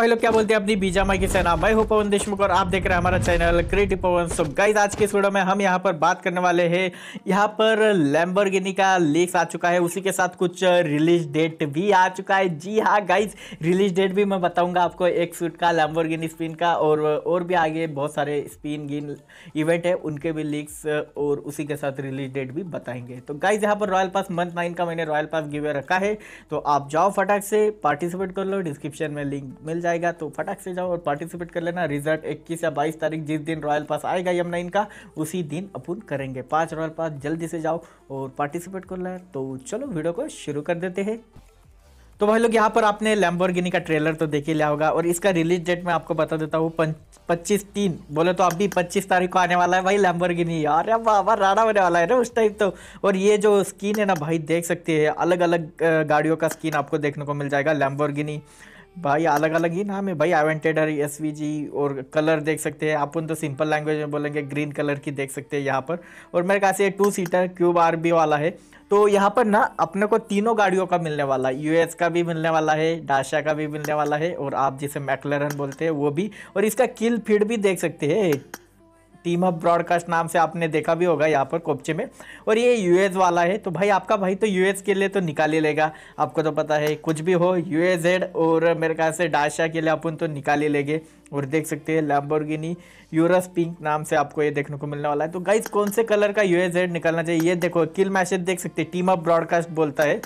भाई लोग क्या बोलते हैं अपनी बीजा माई किसे नाम मैं हूं पवन देशमुख और आप देख रहे हैं हमारा channel creative Pawan so guys आज के इस वीडियो में हम यहां पर बात करने वाले हैं यहां पर लैम्बोर्गिनी का लीक्स आ चुका है उसी के साथ कुछ रिलीज डेट भी आ चुका है जी हाँ गाइज रिलीज डेट भी मैं बताऊंगा आपको एक सूट का लैम्बोर्गिनी स्पिन का और और भी आगे बहुत सारे स्पिन गिन इवेंट है उनके भी लीक्स और उसी के साथ रिलीज डेट भी बताएंगे तो गाइज यहाँ पर रॉयल पास मंथ नाइन का मैंने रॉयल पास गिवे रखा है तो आप जाओ फटाक से पार्टिसिपेट कर लो डिस्क्रिप्शन में लिंक मिल जाए जाएगा तो फटाक से जाओ और पार्टिसिपेट कर लेना रिजल्ट इक्कीस या बाईस तारीख जिस दिन रॉयल पास आएगा यमुना का उसी दिन अपन करेंगे पाँच रॉयल पास जल्दी से जाओ और पार्टिसिपेट कर लेना तो चलो वीडियो को शुरू कर देते हैं तो भाई लोग यहाँ पर आपने लैम्बोर्गिनी का ट्रेलर तो देख ही लिया होगा और इसका रिलीज डेट मैं आपको बता देता हूँ पच्चीस तीन बोले तो अभी पच्चीस तारीख को आने वाला है भाई लैम्बोर्गिनी यार अब बाबा राणा होने वाला है ना उस टाइप तो और ये जो स्किन है ना भाई देख सकते हैं अलग अलग गाड़ियों का स्किन आपको देखने को मिल जाएगा लैम्बोर्गिनी भाई अलग अलग ही नाम है भाई एवेंटेडर एस और कलर देख सकते हैं उन तो सिंपल लैंग्वेज में बोलेंगे ग्रीन कलर की देख सकते हैं यहाँ पर और मेरे कहा ये two seater cube R B वाला है तो यहाँ पर ना अपने को तीनों गाड़ियों का मिलने वाला है यूएस का भी मिलने वाला है डाशा का भी मिलने वाला है और आप जिसे मैकलरन बोलते हैं वो भी और इसका किल फीड भी देख सकते हैं टीम अप ब्रॉडकास्ट नाम से आपने देखा भी होगा यहाँ पर कोपचे में और ये यूएस वाला है तो भाई आपका भाई तो यूएस के लिए तो निकाल ही लेगा आपको तो पता है कुछ भी हो यूएसएड और मेरे ख्याल से डाशा के लिए अपन तो निकाल ही लेंगे और देख सकते हैं लैम्बोर्गिनी यूरस पिंक नाम से आपको ये देखने को मिलने वाला है तो गाइज कौन से कलर का यूएसजेड निकलना चाहिए ये देखो किल मैसेज देख सकते हैं टीम अप ब्रॉडकास्ट बोलता है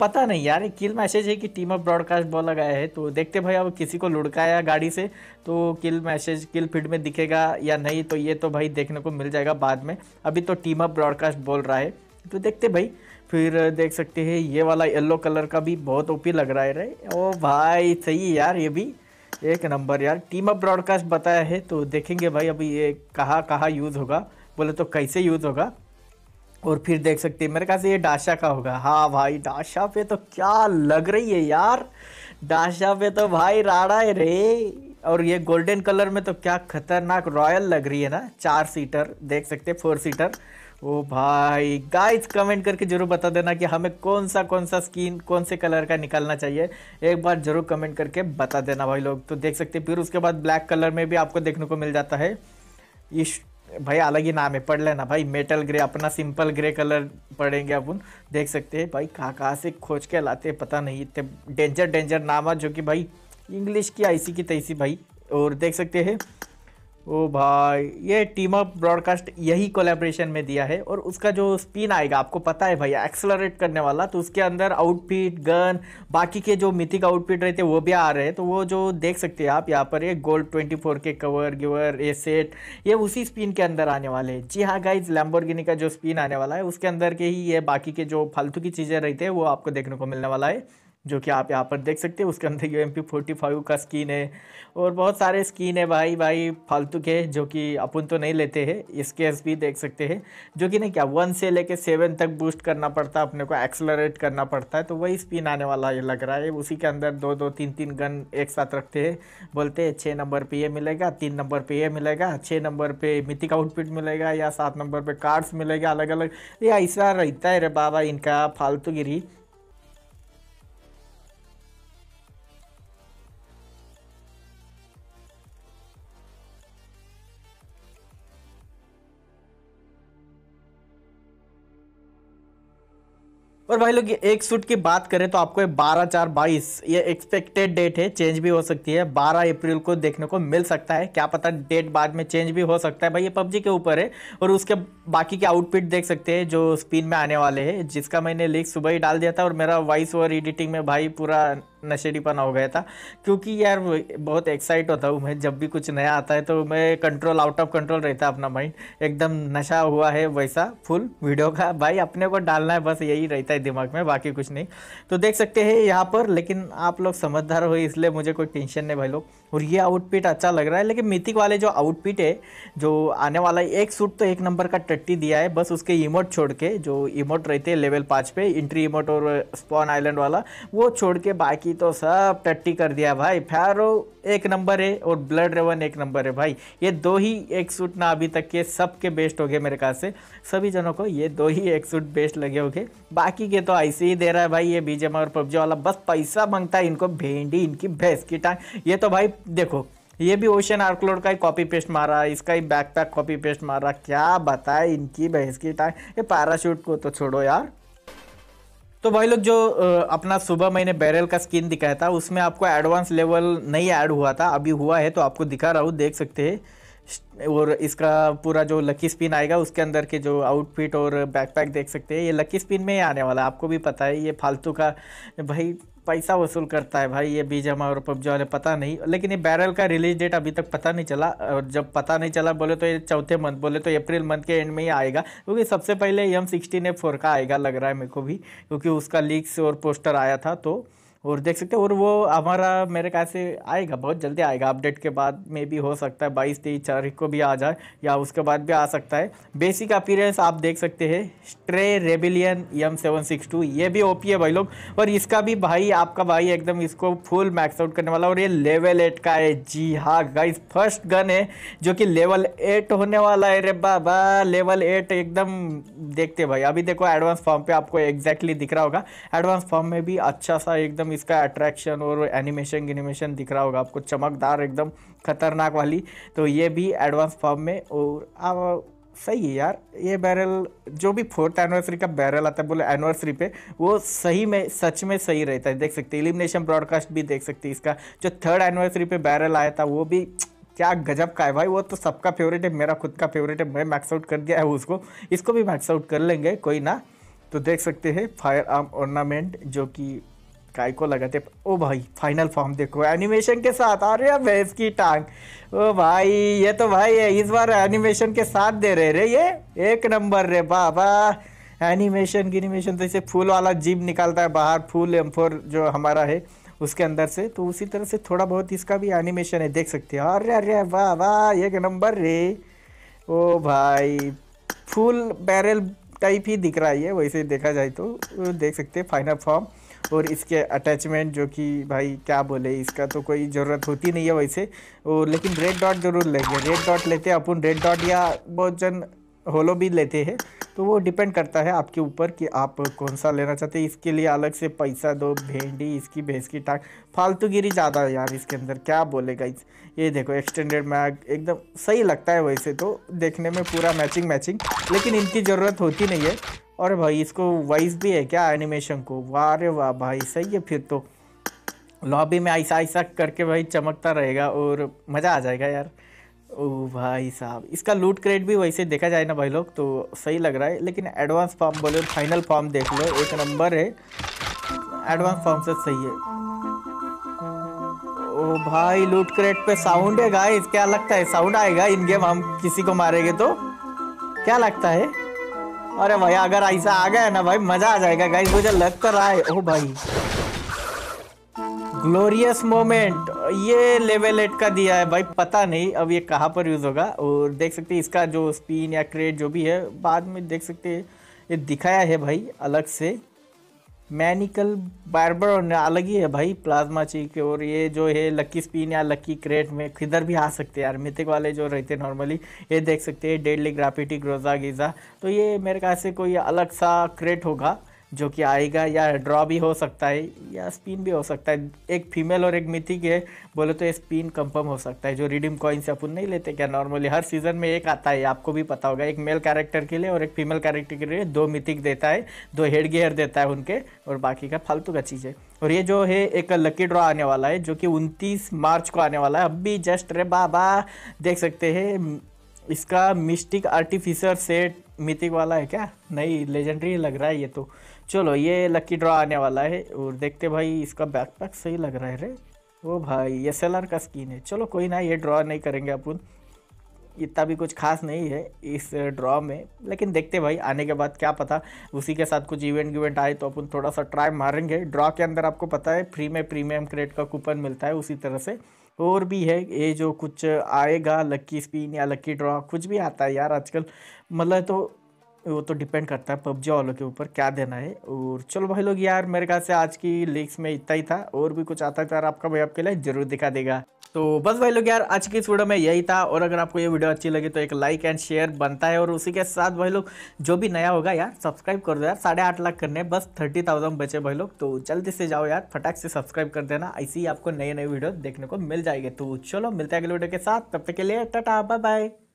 पता नहीं यार किल मैसेज है कि टीम अप ब्रॉडकास्ट बोला गया है तो देखते भाई अब किसी को लुड़काया गाड़ी से तो किल मैसेज किल फीड में दिखेगा या नहीं तो ये तो भाई देखने को मिल जाएगा बाद में अभी तो टीम अप ब्रॉडकास्ट बोल रहा है तो देखते भाई फिर देख सकते हैं ये वाला येलो कलर का भी बहुत ओपी लग रहा है रे ओ भाई सही यार ये भी एक नंबर यार टीम अप ब्रॉडकास्ट बताया है तो देखेंगे भाई अभी ये कहाँ कहाँ यूज़ होगा बोले तो कैसे यूज़ होगा और फिर देख सकते हैं मेरे ख्याल से ये डाशा का होगा हाँ भाई डाशा पे तो क्या लग रही है यार डाशा पे तो भाई राड़ा है रे और ये गोल्डन कलर में तो क्या खतरनाक रॉयल लग रही है ना चार सीटर देख सकते फोर सीटर ओ भाई गाइस कमेंट करके जरूर बता देना कि हमें कौन सा कौन सा स्किन कौन से कलर का निकालना चाहिए एक बार जरूर कमेंट करके बता देना भाई लोग तो देख सकते हैं फिर उसके बाद ब्लैक कलर में भी आपको देखने को मिल जाता है इस भाई अलग ही नाम है पढ़ लेना भाई मेटल ग्रे अपना सिंपल ग्रे कलर पढ़ेंगे अपन देख सकते हैं भाई कहाँ कहाँ से खोज के लाते पता नहीं इतने डेंजर डेंजर नाम जो कि भाई इंग्लिश की ऐसी की तैसी भाई और देख सकते हैं ओ भाई ये टीम अप ब्रॉडकास्ट यही कोलेब्रेशन में दिया है और उसका जो स्पिन आएगा आपको पता है भैया एक्सलरेट करने वाला तो उसके अंदर आउटफिट गन बाकी के जो मिथिक आउटफिट रहते हैं वो भी आ रहे हैं तो वो जो देख सकते हैं आप यहाँ पर ये गोल्ड 24 के कवर गिवर ए सेट ये उसी स्पिन के अंदर आने वाले हैं जी हाँ गाइज लैम्बोरगिनी का जो स्पिन आने वाला है उसके अंदर के ही ये बाकी के जो फालतू की चीज़ें रहती है वो आपको देखने को मिलने वाला है जो कि आप यहाँ पर देख सकते हैं उसके अंदर U M P forty five का स्किन है और बहुत सारे स्किन है भाई भाई फालतू के जो कि अपन तो नहीं लेते हैं इसके भी देख सकते हैं जो कि नहीं क्या वन से लेके सेवन तक बूस्ट करना पड़ता है अपने को एक्सलरेट करना पड़ता है तो वही स्पिन आने वाला ये लग रहा है उसी के अंदर दो दो तीन तीन गन एक साथ रखते हैं बोलते हैं छः नंबर पर ये मिलेगा तीन नंबर पर ये मिलेगा छः नंबर पर मिथिक आउटफिट मिलेगा या सात नंबर पर कार्ड्स मिलेगा अलग अलग या ऐसा रहता है रे बाबा इनका फालतू गिरी और भाई लोग एक सूट की बात करें तो आपको बारह चार बाईस ये एक्सपेक्टेड डेट है चेंज भी हो सकती है बारह अप्रैल को देखने को मिल सकता है क्या पता डेट बाद में चेंज भी हो सकता है भाई ये पबजी के ऊपर है और उसके बाकी के आउटफिट देख सकते हैं जो स्पिन में आने वाले हैं जिसका मैंने लिंक सुबह ही डाल दिया था और मेरा वॉइस ओवर एडिटिंग में भाई पूरा नशेड़ीपना हो गया था क्योंकि यार बहुत एक्साइट होता हूँ मैं जब भी कुछ नया आता है तो मैं कंट्रोल आउट ऑफ कंट्रोल रहता अपना माइंड एकदम नशा हुआ है वैसा फुल वीडियो का भाई अपने को डालना है बस यही रहता है दिमाग में बाकी कुछ नहीं तो देख सकते हैं यहाँ पर लेकिन आप लोग समझदार हो इसलिए मुझे कोई टेंशन नहीं भाई लोग और ये आउटपिट अच्छा लग रहा है लेकिन मिथिक वाले जो आउटपिट है जो आने वाला एक सूट तो एक नंबर का टट्टी दिया है बस उसके इमोट छोड़ के जो इमोट रहते हैं लेवल पाँच पे इंट्री इमोट और स्पॉन आइलैंड वाला वो छोड़ के बाकी बाकी तो सब टट्टी कर दिया भाई फैरो एक नंबर है और ब्लड रेवन एक नंबर है भाई ये दो ही एक सूट ना अभी तक के सब के बेस्ट हो गए मेरे ख्याल से सभी जनों को ये दो ही एक सूट बेस्ट लगे हो गए बाकी के तो ऐसे ही दे रहा है भाई ये बीजेम और पबजी वाला बस पैसा मांगता है इनको भेंडी इनकी भैंस की टांग ये तो भाई देखो ये भी ओशन आर्कलोड का ही कॉपी पेस्ट मारा इसका ही बैकपैक कॉपी पेस्ट मारा क्या बताए इनकी भैंस की टांग ये पैराशूट को तो छोड़ो यार तो भाई लोग जो अपना सुबह मैंने बैरल का स्किन दिखाया था उसमें आपको एडवांस लेवल नहीं ऐड हुआ था अभी हुआ है तो आपको दिखा रहा हूँ देख सकते हैं और इसका पूरा जो लकी स्पिन आएगा उसके अंदर के जो आउटफिट और बैकपैक देख सकते हैं ये लकी स्पिन में ही आने वाला आपको भी पता है ये फालतू का भाई पैसा वसूल करता है भाई ये बीज हमारे और पब्जी वाले पता नहीं लेकिन ये बैरल का रिलीज डेट अभी तक पता नहीं चला और जब पता नहीं चला बोले तो ये चौथे मंथ बोले तो अप्रैल मंथ के एंड में ही आएगा क्योंकि सबसे पहले एम सिक्सटीन एफ फोर का आएगा लग रहा है मेरे को भी क्योंकि उसका लीक्स और पोस्टर आया था तो और देख सकते हैं और वो हमारा मेरे ख्याल से आएगा बहुत जल्दी आएगा अपडेट के बाद में भी हो सकता है बाईस तेईस तारीख को भी आ जाए या उसके बाद भी आ सकता है बेसिक अपीरेंस आप देख सकते हैं stray rebellion M seven six two ये भी ओपी है भाई लोग और इसका भी भाई आपका भाई एकदम इसको फुल मैक्स आउट करने वाला और ये लेवल एट का है जी हाँ गाइज फर्स्ट गन है जो कि लेवल एट होने वाला है रे बाबा लेवल एट एकदम देखते भाई अभी देखो एडवांस फॉर्म पर आपको एग्जैक्टली दिख रहा होगा एडवांस फॉर्म में भी अच्छा सा एकदम इसका अट्रैक्शन और एनिमेशन एनिमेशन दिख रहा होगा आपको चमकदार एकदम खतरनाक वाली तो ये भी एडवांस फॉर्म में और आ, सही है यार ये बैरल जो भी फोर्थ एनिवर्सरी का बैरल आता है बोले एनिवर्सरी पे वो सही में सच में सही रहता है देख सकते हैं इलिमिनेशन ब्रॉडकास्ट भी देख सकते हैं इसका जो थर्ड एनिवर्सरी पे बैरल आया था वो भी क्या गजब का है भाई वो तो सबका फेवरेट है मेरा खुद का फेवरेट है मैं मैक्स आउट कर दिया है उसको इसको भी मैक्स आउट कर लेंगे कोई ना तो देख सकते हैं फायर आर्म ऑर्नामेंट जो कि काय को लगाते ओ भाई फाइनल फॉर्म देखो एनिमेशन के साथ अरे अब भैंस की टांग ओ भाई ये तो भाई है इस बार एनिमेशन के साथ दे रहे रे ये एक नंबर रे बाबा एनिमेशन गिनिमेशन तो इसे फूल वाला जीप निकालता है बाहर फूल एम फोर जो हमारा है उसके अंदर से तो उसी तरह से थोड़ा बहुत इसका भी एनिमेशन है देख सकते हैं अरे अरे वाह वाह एक नंबर रे ओ भाई फूल बैरल टाइप ही दिख रहा है वैसे देखा जाए तो देख सकते हैं फाइनल फॉर्म और इसके अटैचमेंट जो कि भाई क्या बोले इसका तो कोई ज़रूरत होती नहीं है वैसे और लेकिन रेड डॉट ज़रूर लेंगे रेड डॉट लेते अपन रेड डॉट या बहुत जन होलो भी लेते हैं तो वो डिपेंड करता है आपके ऊपर कि आप कौन सा लेना चाहते हैं इसके लिए अलग से पैसा दो भेंडी इसकी भैंस की टाक फालतूगिरी ज़्यादा है यार इसके अंदर क्या बोलेगा इस ये देखो एक्सटेंडेड मैग एकदम सही लगता है वैसे तो देखने में पूरा मैचिंग मैचिंग लेकिन इनकी ज़रूरत होती नहीं है और भाई इसको वॉइस भी है क्या एनिमेशन को वाह वाह भाई सही है फिर तो लॉबी में ऐसा ऐसा करके भाई चमकता रहेगा और मज़ा आ जाएगा यार ओ भाई साहब इसका लूट क्रेट भी वैसे देखा जाए ना भाई लोग तो सही लग रहा है लेकिन एडवांस फॉर्म बोले फाइनल फॉर्म देख लो एक नंबर है एडवांस फॉर्म से सही है ओ भाई लूट क्रेट पे साउंड है गाइस क्या लगता है साउंड आएगा इन गेम हम किसी को मारेंगे तो क्या लगता है अरे भाई अगर ऐसा आ गया ना भाई मजा आ जाएगा गाइस मुझे लग तो रहा है ओ भाई ग्लोरियस मोमेंट ये लेवल एट का दिया है भाई पता नहीं अब ये कहाँ पर यूज़ होगा और देख सकते हैं इसका जो स्पिन या क्रेड जो भी है बाद में देख सकते हैं ये दिखाया है भाई अलग से मैनिकल बार्बर अलग ही है भाई प्लाज्मा चीक और ये जो है लक्की स्पिन या लक्की क्रेट में किधर भी आ सकते हैं यार मिथिक वाले जो रहते हैं नॉर्मली ये देख सकते हैं डेडली ग्राफिटी ग्रोजा गीज़ा तो ये मेरे ख्याल से कोई अलग सा क्रेट होगा जो कि आएगा या ड्रॉ भी हो सकता है या स्पिन भी हो सकता है एक फीमेल और एक मिथिक है बोले तो ये स्पिन कंफर्म हो सकता है जो रिडीम कॉइन से अपन नहीं लेते क्या नॉर्मली हर सीज़न में एक आता है आपको भी पता होगा एक मेल कैरेक्टर के लिए और एक फीमेल कैरेक्टर के लिए दो मिथिक देता है दो हेड गेयर देता है उनके और बाकी का फालतू का चीज़ है और ये जो है एक लकी ड्रॉ आने वाला है जो कि उनतीस मार्च को आने वाला है अब भी जस्ट रे बाबा देख सकते हैं इसका मिस्टिक आर्टिफिसर सेट मिथिक वाला है क्या नहीं लेजेंडरी लग रहा है ये तो चलो ये लकी ड्रॉ आने वाला है और देखते भाई इसका बैकपैक सही लग रहा है रे ओ भाई एस एल आर का स्किन है चलो कोई ना ये ड्रॉ नहीं करेंगे अपन इतना भी कुछ खास नहीं है इस ड्रॉ में लेकिन देखते भाई आने के बाद क्या पता उसी के साथ कुछ इवेंट इवेंट आए तो अपन थोड़ा सा ट्राई मारेंगे ड्रॉ के अंदर आपको पता है फ्री में प्रीमियम क्रेड का कूपन मिलता है उसी तरह से और भी है ये जो कुछ आएगा लक्की स्पिन या लक्की ड्रॉ कुछ भी आता है यार आजकल मतलब तो वो तो डिपेंड करता है पबजी वालों के ऊपर क्या देना है और चलो भाई लोग यार मेरे ख्याल से आज की लीक्स में इतना ही था और भी कुछ आता था तो यार आपका भाई आपके लिए जरूर दिखा देगा तो बस भाई लोग यार आज की इस वीडियो में यही था और अगर आपको ये वीडियो अच्छी लगी तो एक लाइक एंड शेयर बनता है और उसी के साथ भाई लोग जो भी नया होगा यार सब्सक्राइब कर दो यार साढ़े आठ लाख करने बस थर्टी थाउजेंड बचे भाई लोग तो जल्दी से जाओ यार फटाक से सब्सक्राइब कर देना ऐसे ही आपको नए नए वीडियो देखने को मिल जाएगी तो चलो मिलते हैं अगले वीडियो के साथ तब तक के लिए टाटा बाय बाय